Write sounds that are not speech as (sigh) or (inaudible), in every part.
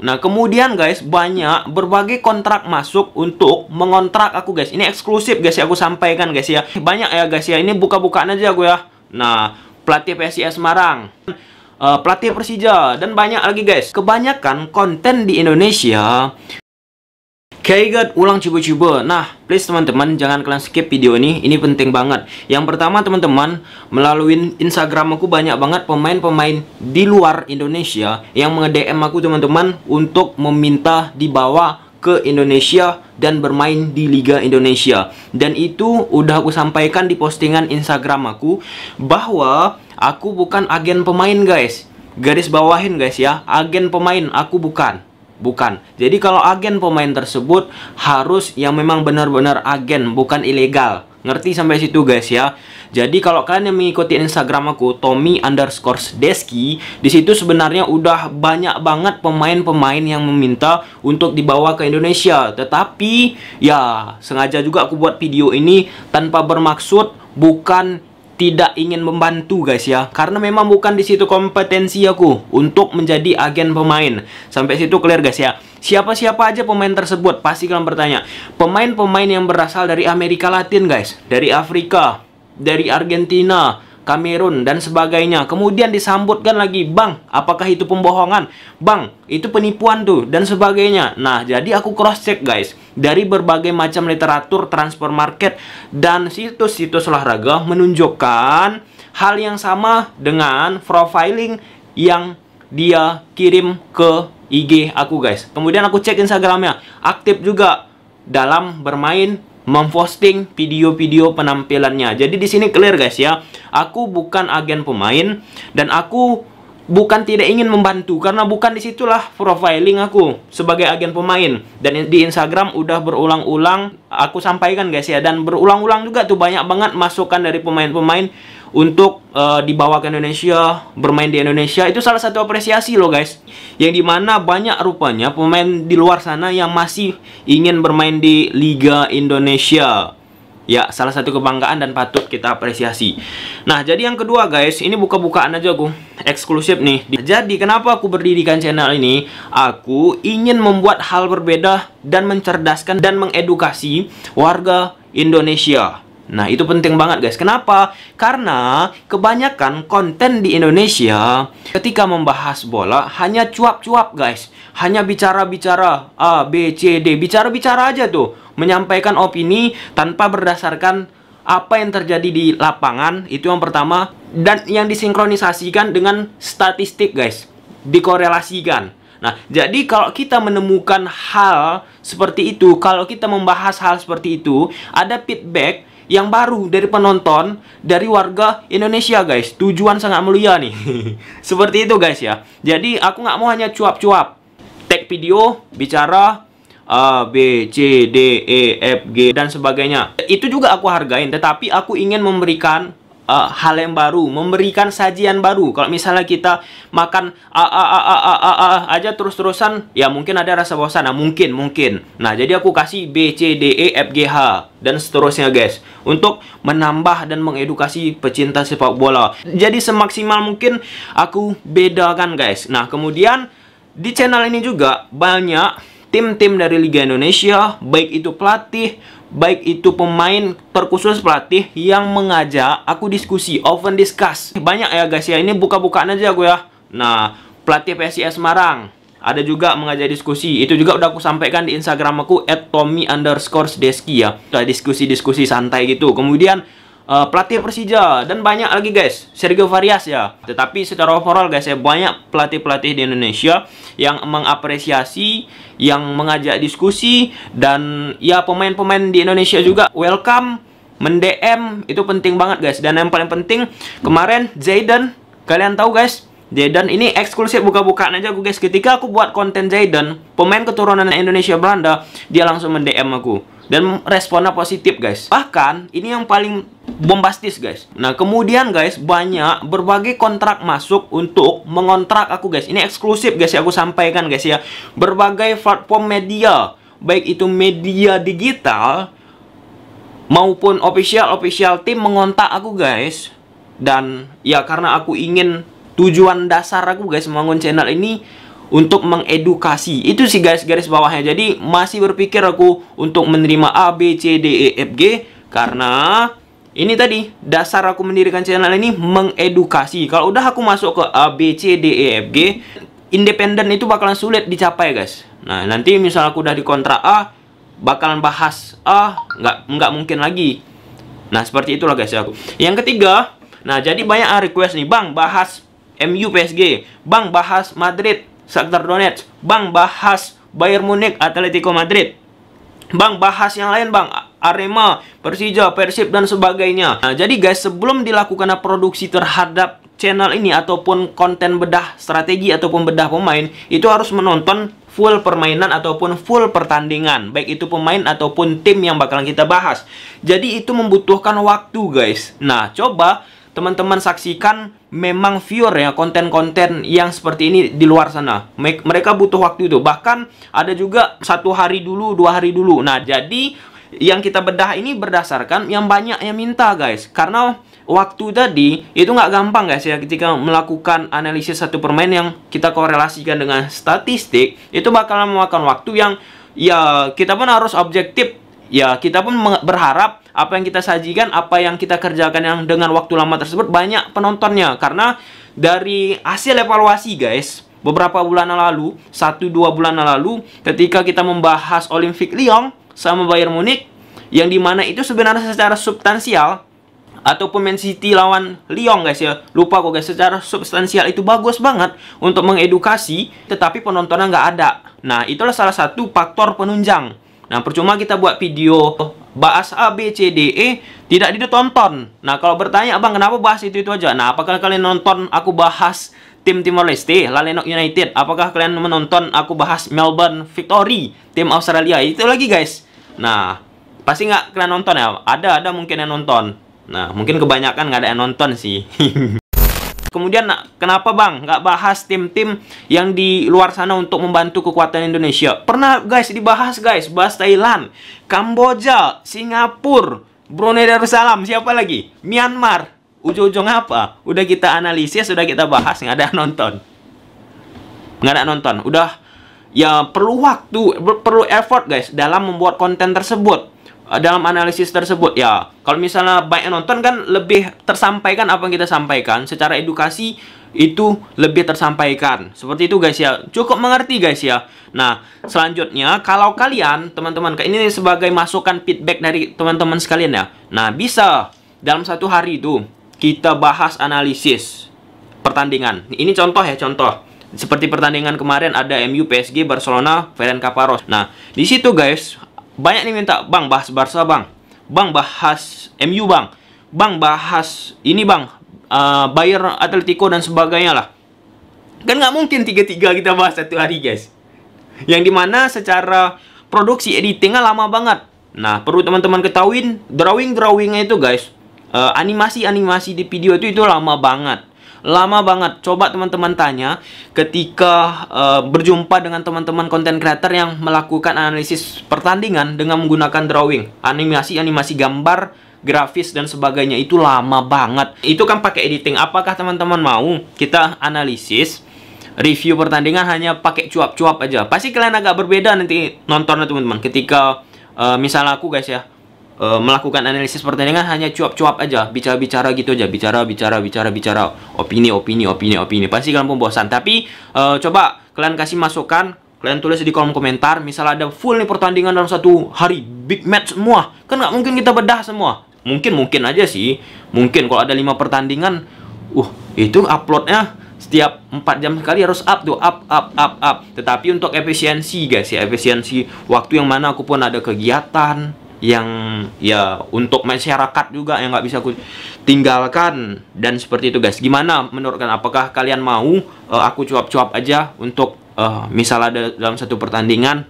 Nah, kemudian guys, banyak berbagai kontrak masuk untuk mengontrak aku guys. Ini eksklusif guys ya, aku sampaikan guys ya. Banyak ya guys ya, ini buka-bukaan aja gue ya. Nah, pelatih PSIS Semarang, uh, pelatih Persija, dan banyak lagi guys. Kebanyakan konten di Indonesia Oke okay, God, ulang coba-coba. Nah, please teman-teman jangan kalian skip video ini. Ini penting banget. Yang pertama teman-teman, melalui Instagram aku banyak banget pemain-pemain di luar Indonesia yang nge-DM aku teman-teman untuk meminta dibawa ke Indonesia dan bermain di Liga Indonesia. Dan itu udah aku sampaikan di postingan Instagram aku bahwa aku bukan agen pemain guys. Garis bawahin guys ya, agen pemain aku bukan Bukan. Jadi kalau agen pemain tersebut harus yang memang benar-benar agen, bukan ilegal. Ngerti sampai situ guys ya. Jadi kalau kalian yang mengikuti Instagram aku Tommy underscore Deski, di situ sebenarnya udah banyak banget pemain-pemain yang meminta untuk dibawa ke Indonesia. Tetapi ya sengaja juga aku buat video ini tanpa bermaksud bukan tidak ingin membantu guys ya karena memang bukan di situ kompetensi aku untuk menjadi agen pemain sampai situ clear guys ya siapa-siapa aja pemain tersebut pasti kalian bertanya pemain-pemain yang berasal dari Amerika Latin guys dari Afrika dari Argentina Kamerun dan sebagainya. Kemudian disambutkan lagi, "Bang, apakah itu pembohongan? Bang, itu penipuan tuh dan sebagainya." Nah, jadi aku cross check guys dari berbagai macam literatur transfer market dan situs-situs olahraga menunjukkan hal yang sama dengan profiling yang dia kirim ke IG aku guys. Kemudian aku cek Instagramnya, aktif juga dalam bermain memposting video-video penampilannya. Jadi di sini clear guys ya. Aku bukan agen pemain dan aku bukan tidak ingin membantu karena bukan disitulah profiling aku sebagai agen pemain dan di Instagram udah berulang-ulang aku sampaikan guys ya dan berulang-ulang juga tuh banyak banget masukan dari pemain-pemain untuk Eh, dibawa ke Indonesia, bermain di Indonesia itu salah satu apresiasi loh guys. Yang dimana banyak rupanya pemain di luar sana yang masih ingin bermain di Liga Indonesia. Ya, salah satu kebanggaan dan patut kita apresiasi. Nah, jadi yang kedua guys, ini buka-bukaan aja aku. Eksklusif nih. Jadi, kenapa aku berdirikan channel ini? Aku ingin membuat hal berbeda dan mencerdaskan dan mengedukasi warga Indonesia Nah, itu penting banget guys. Kenapa? Karena kebanyakan konten di Indonesia ketika membahas bola hanya cuap-cuap guys. Hanya bicara-bicara A, B, C, D. Bicara-bicara aja tuh. Menyampaikan opini tanpa berdasarkan apa yang terjadi di lapangan. Itu yang pertama. Dan yang disinkronisasikan dengan statistik guys. Dikorelasikan. Nah, jadi kalau kita menemukan hal seperti itu, kalau kita membahas hal seperti itu, ada feedback yang baru dari penonton dari warga Indonesia guys tujuan sangat mulia nih (laughs) seperti itu guys ya jadi aku nggak mau hanya cuap-cuap tag video bicara A, B, C, D, E, F, G, dan sebagainya. Itu juga aku hargain, tetapi aku ingin memberikan uh, hal yang baru, memberikan sajian baru. Kalau misalnya kita makan a a a a a a, aja terus-terusan, ya mungkin ada rasa bosan. Nah, mungkin, mungkin. Nah, jadi aku kasih B C D E F G H dan seterusnya, guys. Untuk menambah dan mengedukasi pecinta sepak bola. Jadi semaksimal mungkin aku bedakan, guys. Nah, kemudian di channel ini juga banyak tim-tim dari Liga Indonesia, baik itu pelatih baik itu pemain terkhusus pelatih yang mengajak aku diskusi, open discuss. Banyak ya guys ya, ini buka-bukaan aja aku ya. Nah, pelatih PSIS Semarang ada juga mengajak diskusi. Itu juga udah aku sampaikan di Instagram aku at @tommy_deski ya. Udah diskusi-diskusi santai gitu. Kemudian uh, pelatih Persija dan banyak lagi guys Sergio Varias ya tetapi secara overall guys ya banyak pelatih-pelatih di Indonesia yang mengapresiasi yang mengajak diskusi dan ya pemain-pemain di Indonesia juga welcome mendm itu penting banget guys dan yang paling penting kemarin Zaidan kalian tahu guys Jaden ini eksklusif buka-bukaan aja aku guys ketika aku buat konten Zaidan pemain keturunan Indonesia Belanda dia langsung mendm aku dan responnya positif guys bahkan ini yang paling bombastis guys. Nah, kemudian guys, banyak berbagai kontrak masuk untuk mengontrak aku guys. Ini eksklusif guys ya aku sampaikan guys ya. Berbagai platform media, baik itu media digital maupun official-official tim mengontak aku guys. Dan ya karena aku ingin tujuan dasar aku guys membangun channel ini untuk mengedukasi. Itu sih guys garis bawahnya. Jadi masih berpikir aku untuk menerima A B C D E F G karena ini tadi dasar aku mendirikan channel ini mengedukasi. Kalau udah aku masuk ke A B C D E F G, independen itu bakalan sulit dicapai, guys. Nah, nanti misal aku udah di kontra A, bakalan bahas A, nggak nggak mungkin lagi. Nah, seperti itulah guys ya aku. Yang ketiga, nah jadi banyak request nih, Bang, bahas MU PSG, Bang, bahas Madrid, Shakhtar Donetsk, Bang, bahas Bayern Munich, Atletico Madrid. Bang, bahas yang lain, Bang. Arema, Persija, Persib, dan sebagainya. Nah, jadi guys, sebelum dilakukan produksi terhadap channel ini ataupun konten bedah strategi ataupun bedah pemain itu harus menonton full permainan ataupun full pertandingan baik itu pemain ataupun tim yang bakalan kita bahas jadi itu membutuhkan waktu guys nah coba teman-teman saksikan memang viewer ya konten-konten yang seperti ini di luar sana mereka butuh waktu itu bahkan ada juga satu hari dulu dua hari dulu nah jadi yang kita bedah ini berdasarkan yang banyak yang minta guys karena waktu tadi itu nggak gampang guys ya ketika melakukan analisis satu permain yang kita korelasikan dengan statistik itu bakalan memakan waktu yang ya kita pun harus objektif ya kita pun berharap apa yang kita sajikan apa yang kita kerjakan yang dengan waktu lama tersebut banyak penontonnya karena dari hasil evaluasi guys beberapa bulan lalu, satu dua bulan lalu, ketika kita membahas Olympic Lyon, sama Bayern Munich yang dimana itu sebenarnya secara substansial atau Man City lawan Lyon guys ya lupa kok guys secara substansial itu bagus banget untuk mengedukasi tetapi penontonnya nggak ada nah itulah salah satu faktor penunjang nah percuma kita buat video bahas A, B, C, D, E tidak ditonton nah kalau bertanya abang kenapa bahas itu-itu aja nah apakah kalian nonton aku bahas tim Timor Leste, Lalenok United apakah kalian menonton aku bahas Melbourne Victory tim Australia itu lagi guys Nah, pasti nggak kena nonton ya? Ada, ada mungkin yang nonton. Nah, mungkin kebanyakan nggak ada yang nonton sih. (laughs) Kemudian, nah, kenapa bang nggak bahas tim-tim yang di luar sana untuk membantu kekuatan Indonesia? Pernah guys dibahas guys, bahas Thailand, Kamboja, Singapura, Brunei Darussalam, siapa lagi? Myanmar. Ujung-ujung apa? Udah kita analisis, sudah kita bahas, nggak ada nonton. Nggak ada nonton. Udah ya perlu waktu, perlu effort guys dalam membuat konten tersebut eh, dalam analisis tersebut ya kalau misalnya baik nonton kan lebih tersampaikan apa yang kita sampaikan secara edukasi itu lebih tersampaikan seperti itu guys ya cukup mengerti guys ya nah selanjutnya kalau kalian teman-teman ini sebagai masukan feedback dari teman-teman sekalian ya nah bisa dalam satu hari itu kita bahas analisis pertandingan ini contoh ya contoh seperti pertandingan kemarin ada MU, PSG, Barcelona, Ferran Caparros. Nah, di situ guys, banyak nih minta, "Bang, bahas Barca, Bang. Bang, bahas MU, Bang. Bang, bahas ini, Bang. Uh, Bayern, Atletico dan sebagainya lah." Kan nggak mungkin tiga-tiga kita bahas satu hari, guys. Yang dimana secara produksi editingnya lama banget. Nah, perlu teman-teman ketahuin, drawing-drawingnya itu, guys, eh, animasi-animasi uh, animasi -animasi di video itu itu lama banget lama banget. Coba teman-teman tanya ketika uh, berjumpa dengan teman-teman konten -teman creator yang melakukan analisis pertandingan dengan menggunakan drawing, animasi-animasi gambar, grafis dan sebagainya itu lama banget. Itu kan pakai editing. Apakah teman-teman mau kita analisis review pertandingan hanya pakai cuap-cuap aja? Pasti kalian agak berbeda nanti nontonnya teman-teman ketika uh, misal aku guys ya Eh, melakukan analisis pertandingan hanya cuap-cuap aja, bicara-bicara gitu aja, bicara-bicara bicara-bicara opini opini opini opini. Pasti kalian pembosan. Tapi uh, coba kalian kasih masukan, kalian tulis di kolom komentar. Misal ada full nih pertandingan dalam satu hari, big match semua. Kan nggak mungkin kita bedah semua. Mungkin mungkin aja sih. Mungkin kalau ada lima pertandingan, uh itu uploadnya setiap 4 jam sekali harus up tuh up up up up tetapi untuk efisiensi guys ya efisiensi waktu yang mana aku pun ada kegiatan yang ya untuk masyarakat juga yang nggak bisa aku tinggalkan dan seperti itu guys gimana menurut kalian apakah kalian mau uh, aku cuap-cuap aja untuk uh, eh, misalnya dalam satu pertandingan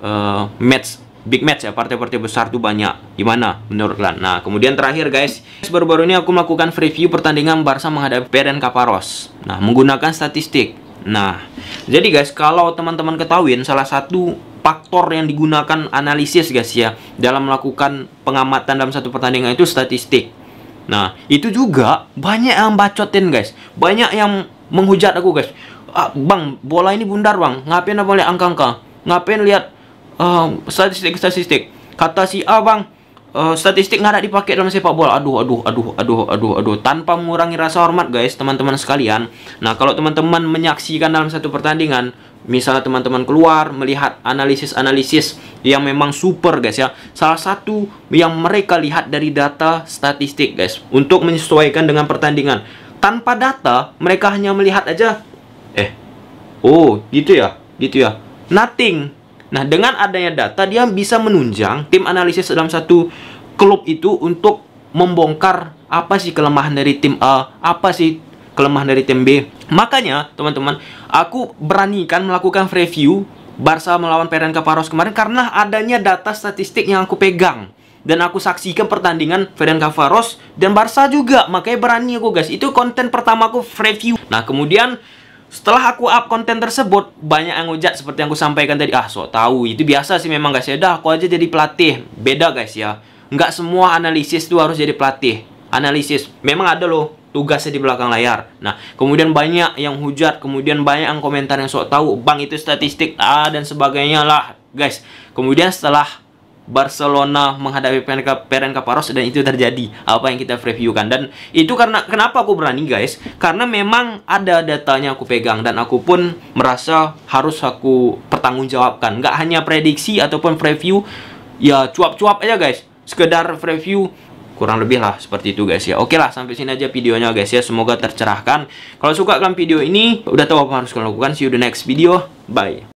uh, match big match ya partai-partai besar tuh banyak gimana menurut kalian nah kemudian terakhir guys baru-baru ini aku melakukan review pertandingan Barca menghadapi Peren Kaparos nah menggunakan statistik nah jadi guys kalau teman-teman ketahuin salah satu faktor yang digunakan analisis guys ya dalam melakukan pengamatan dalam satu pertandingan itu statistik. Nah, itu juga banyak yang bacotin guys. Banyak yang menghujat aku guys. Ah, bang, bola ini bundar, Bang. Ngapain apa lihat angka-angka? Ngapain lihat ah, statistik-statistik? Uh, Kata si A, Bang, uh, statistik nggak ada dipakai dalam sepak bola. Aduh, aduh, aduh, aduh, aduh, aduh. Tanpa mengurangi rasa hormat, guys, teman-teman sekalian. Nah, kalau teman-teman menyaksikan dalam satu pertandingan, misalnya teman-teman keluar melihat analisis-analisis yang memang super, guys ya. Salah satu yang mereka lihat dari data statistik, guys, untuk menyesuaikan dengan pertandingan. Tanpa data, mereka hanya melihat aja. Eh, oh, gitu ya, gitu ya. Nothing Nah, dengan adanya data dia bisa menunjang tim analisis dalam satu klub itu untuk membongkar apa sih kelemahan dari tim A, apa sih kelemahan dari tim B. Makanya, teman-teman, aku beranikan melakukan review Barca melawan Ferencvaros kemarin karena adanya data statistik yang aku pegang dan aku saksikan pertandingan Ferencvaros dan Barca juga makanya berani aku guys itu konten pertamaku review nah kemudian setelah aku up konten tersebut, banyak yang ngejat seperti yang aku sampaikan tadi. Ah, sok tahu. Itu biasa sih memang guys ya. Dah, aku aja jadi pelatih. Beda guys ya. Nggak semua analisis itu harus jadi pelatih. Analisis. Memang ada loh tugasnya di belakang layar. Nah, kemudian banyak yang hujat, kemudian banyak yang komentar yang sok tahu, bang itu statistik ah dan sebagainya lah, guys. Kemudian setelah Barcelona menghadapi Ferencvaros dan itu terjadi apa yang kita reviewkan dan itu karena kenapa aku berani guys karena memang ada datanya aku pegang dan aku pun merasa harus aku pertanggungjawabkan nggak hanya prediksi ataupun preview ya cuap-cuap aja guys sekedar review kurang lebih lah seperti itu guys ya oke lah sampai sini aja videonya guys ya semoga tercerahkan kalau suka kalian video ini udah tahu apa harus kalian lakukan see you the next video bye